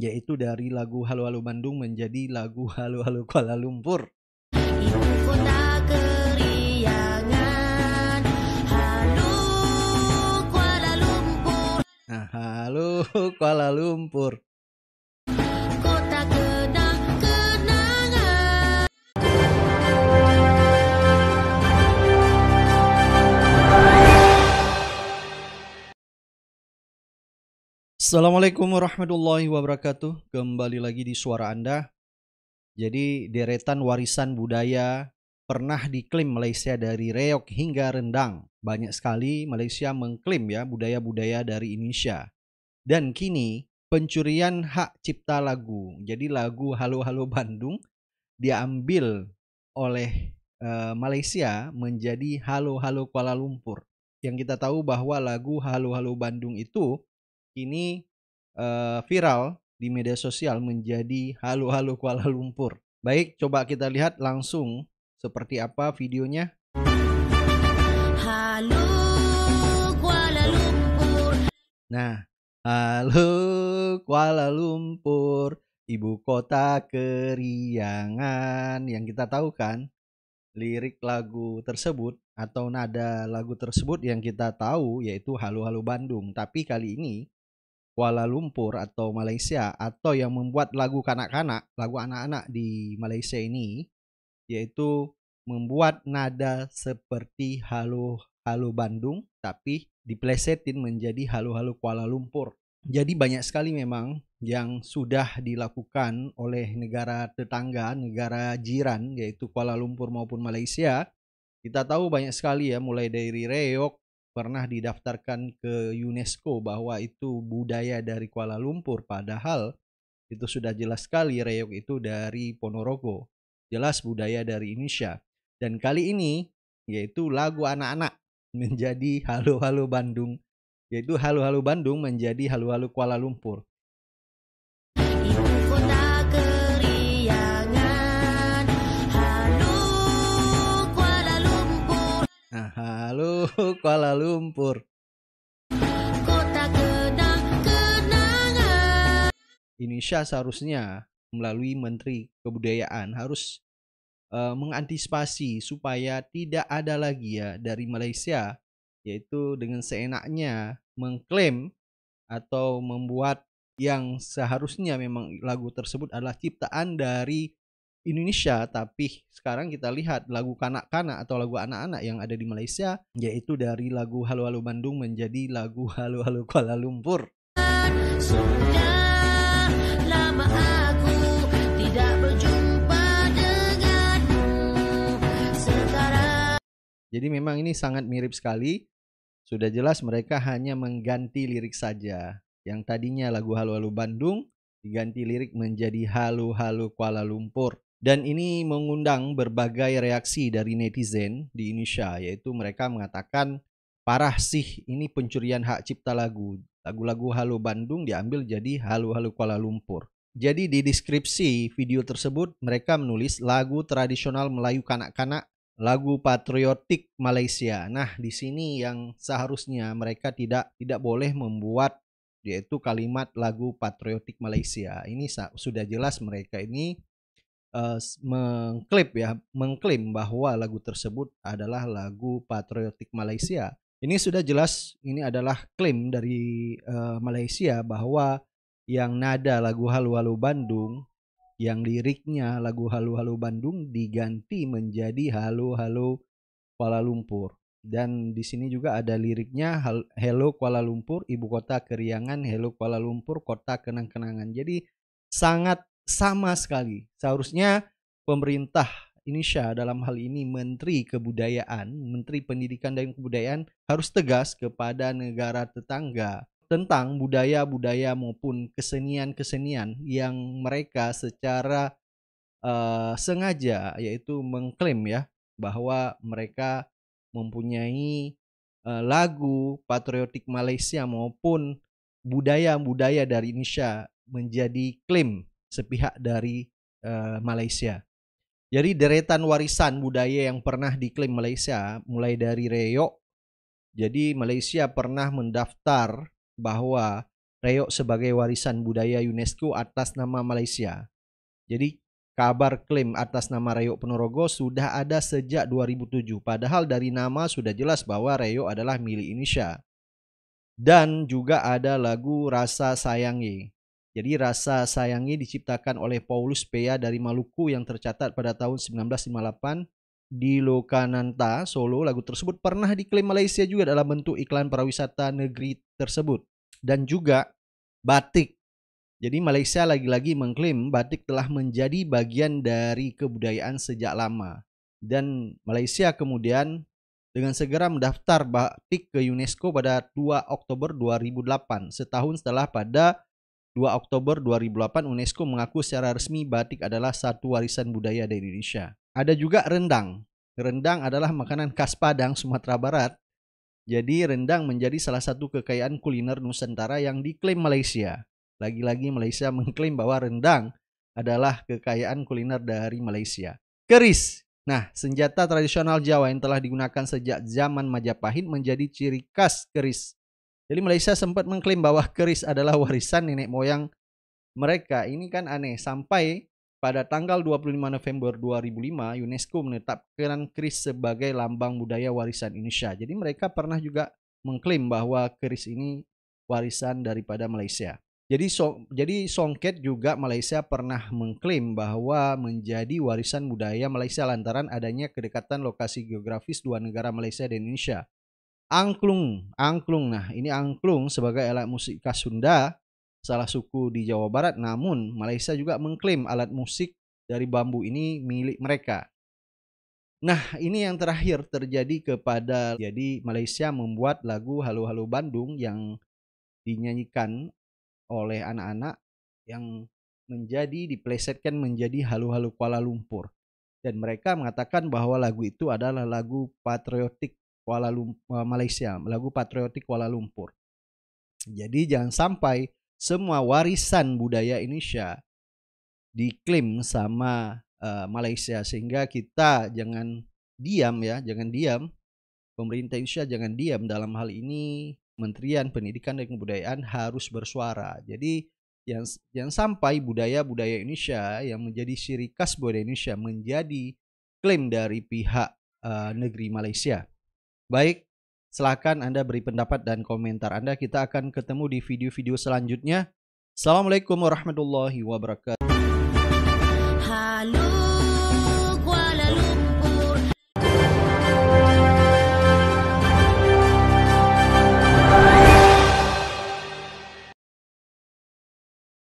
yaitu dari lagu Halo Halo Bandung menjadi lagu Halo Halo Kuala Lumpur. halo Kuala Lumpur. Nah, Assalamualaikum warahmatullahi wabarakatuh. Kembali lagi di suara Anda. Jadi deretan warisan budaya pernah diklaim Malaysia dari reok hingga rendang. Banyak sekali Malaysia mengklaim ya budaya-budaya dari Indonesia. Dan kini pencurian hak cipta lagu. Jadi lagu Halo Halo Bandung diambil oleh eh, Malaysia menjadi Halo Halo Kuala Lumpur. Yang kita tahu bahwa lagu Halo Halo Bandung itu kini uh, viral di media sosial menjadi halu-halu Kuala Lumpur. Baik, coba kita lihat langsung seperti apa videonya. Halo Kuala Lumpur. Nah, halo Kuala Lumpur, ibu kota keriangan yang kita tahu kan lirik lagu tersebut atau nada lagu tersebut yang kita tahu yaitu halu-halu Bandung. Tapi kali ini Kuala Lumpur atau Malaysia atau yang membuat lagu kanak-kanak, lagu anak-anak di Malaysia ini yaitu membuat nada seperti halo halo Bandung tapi diplesetin menjadi halo-halo Kuala Lumpur. Jadi banyak sekali memang yang sudah dilakukan oleh negara tetangga, negara jiran yaitu Kuala Lumpur maupun Malaysia. Kita tahu banyak sekali ya mulai dari reok, pernah didaftarkan ke UNESCO bahwa itu budaya dari Kuala Lumpur padahal itu sudah jelas sekali reyok itu dari Ponorogo jelas budaya dari Indonesia dan kali ini yaitu lagu anak-anak menjadi halo-halo Bandung yaitu halo-halo Bandung menjadi halo-halo Kuala Lumpur Nah, halo Kuala Lumpur. Kota kenang kenangan. Indonesia seharusnya melalui Menteri Kebudayaan harus uh, mengantisipasi supaya tidak ada lagi ya dari Malaysia yaitu dengan seenaknya mengklaim atau membuat yang seharusnya memang lagu tersebut adalah ciptaan dari Indonesia tapi sekarang kita lihat lagu kanak-kanak atau lagu anak-anak yang ada di Malaysia yaitu dari lagu Halo Halo Bandung menjadi lagu Halo Halo Kuala Lumpur. Jadi memang ini sangat mirip sekali. Sudah jelas mereka hanya mengganti lirik saja. Yang tadinya lagu Halo Halo Bandung diganti lirik menjadi Halo Halo Kuala Lumpur dan ini mengundang berbagai reaksi dari netizen di Indonesia yaitu mereka mengatakan parah sih ini pencurian hak cipta lagu lagu-lagu Halo Bandung diambil jadi Halo Halo Kuala Lumpur jadi di deskripsi video tersebut mereka menulis lagu tradisional Melayu kanak-kanak lagu patriotik Malaysia nah di sini yang seharusnya mereka tidak tidak boleh membuat yaitu kalimat lagu patriotik Malaysia ini sudah jelas mereka ini uh, eh, mengklaim ya, mengklaim bahwa lagu tersebut adalah lagu patriotik Malaysia. Ini sudah jelas ini adalah klaim dari uh, Malaysia bahwa yang nada lagu Halu Halu Bandung yang liriknya lagu Halu Halu Bandung diganti menjadi Halu Halu Kuala Lumpur. Dan di sini juga ada liriknya Hello Kuala Lumpur, ibu kota keriangan, Hello Kuala Lumpur, kota kenang-kenangan. Jadi sangat sama sekali. Seharusnya pemerintah Indonesia dalam hal ini Menteri Kebudayaan, Menteri Pendidikan dan Kebudayaan harus tegas kepada negara tetangga tentang budaya-budaya maupun kesenian-kesenian yang mereka secara uh, sengaja yaitu mengklaim ya bahwa mereka mempunyai uh, lagu patriotik Malaysia maupun budaya-budaya dari Indonesia menjadi klaim sepihak dari uh, Malaysia. Jadi deretan warisan budaya yang pernah diklaim Malaysia mulai dari Reyok. Jadi Malaysia pernah mendaftar bahwa Reyok sebagai warisan budaya UNESCO atas nama Malaysia. Jadi kabar klaim atas nama Reyok Ponorogo sudah ada sejak 2007 padahal dari nama sudah jelas bahwa Reyok adalah milik Indonesia. Dan juga ada lagu Rasa Sayangi jadi rasa sayangi diciptakan oleh Paulus Pea dari Maluku yang tercatat pada tahun 1958 di Lokananta, Solo. Lagu tersebut pernah diklaim Malaysia juga dalam bentuk iklan pariwisata negeri tersebut. Dan juga batik. Jadi Malaysia lagi-lagi mengklaim batik telah menjadi bagian dari kebudayaan sejak lama. Dan Malaysia kemudian dengan segera mendaftar batik ke UNESCO pada 2 Oktober 2008, setahun setelah pada 2 Oktober 2008 UNESCO mengaku secara resmi batik adalah satu warisan budaya dari Indonesia. Ada juga rendang. Rendang adalah makanan khas Padang, Sumatera Barat. Jadi rendang menjadi salah satu kekayaan kuliner Nusantara yang diklaim Malaysia. Lagi-lagi Malaysia mengklaim bahwa rendang adalah kekayaan kuliner dari Malaysia. Keris. Nah, senjata tradisional Jawa yang telah digunakan sejak zaman Majapahit menjadi ciri khas keris jadi Malaysia sempat mengklaim bahwa keris adalah warisan nenek moyang mereka. Ini kan aneh. Sampai pada tanggal 25 November 2005, UNESCO menetapkan keris sebagai lambang budaya warisan Indonesia. Jadi mereka pernah juga mengklaim bahwa keris ini warisan daripada Malaysia. Jadi so, jadi Songket juga Malaysia pernah mengklaim bahwa menjadi warisan budaya Malaysia lantaran adanya kedekatan lokasi geografis dua negara Malaysia dan Indonesia angklung, angklung. Nah, ini angklung sebagai alat musik khas Sunda, salah suku di Jawa Barat. Namun, Malaysia juga mengklaim alat musik dari bambu ini milik mereka. Nah, ini yang terakhir terjadi kepada jadi Malaysia membuat lagu Halo Halo Bandung yang dinyanyikan oleh anak-anak yang menjadi diplesetkan menjadi Halo Halo Kuala Lumpur. Dan mereka mengatakan bahwa lagu itu adalah lagu patriotik Kuala Lumpur, e, Malaysia, lagu patriotik Kuala Lumpur. Jadi jangan sampai semua warisan budaya Indonesia diklaim sama uh, Malaysia sehingga kita jangan diam ya, jangan diam. Pemerintah Indonesia jangan diam dalam hal ini. Kementerian Pendidikan dan Kebudayaan harus bersuara. Jadi yang yang sampai budaya-budaya Indonesia yang menjadi ciri khas budaya Indonesia menjadi klaim dari pihak uh, negeri Malaysia. Baik, silahkan Anda beri pendapat dan komentar Anda. Kita akan ketemu di video-video selanjutnya. Assalamualaikum warahmatullahi wabarakatuh.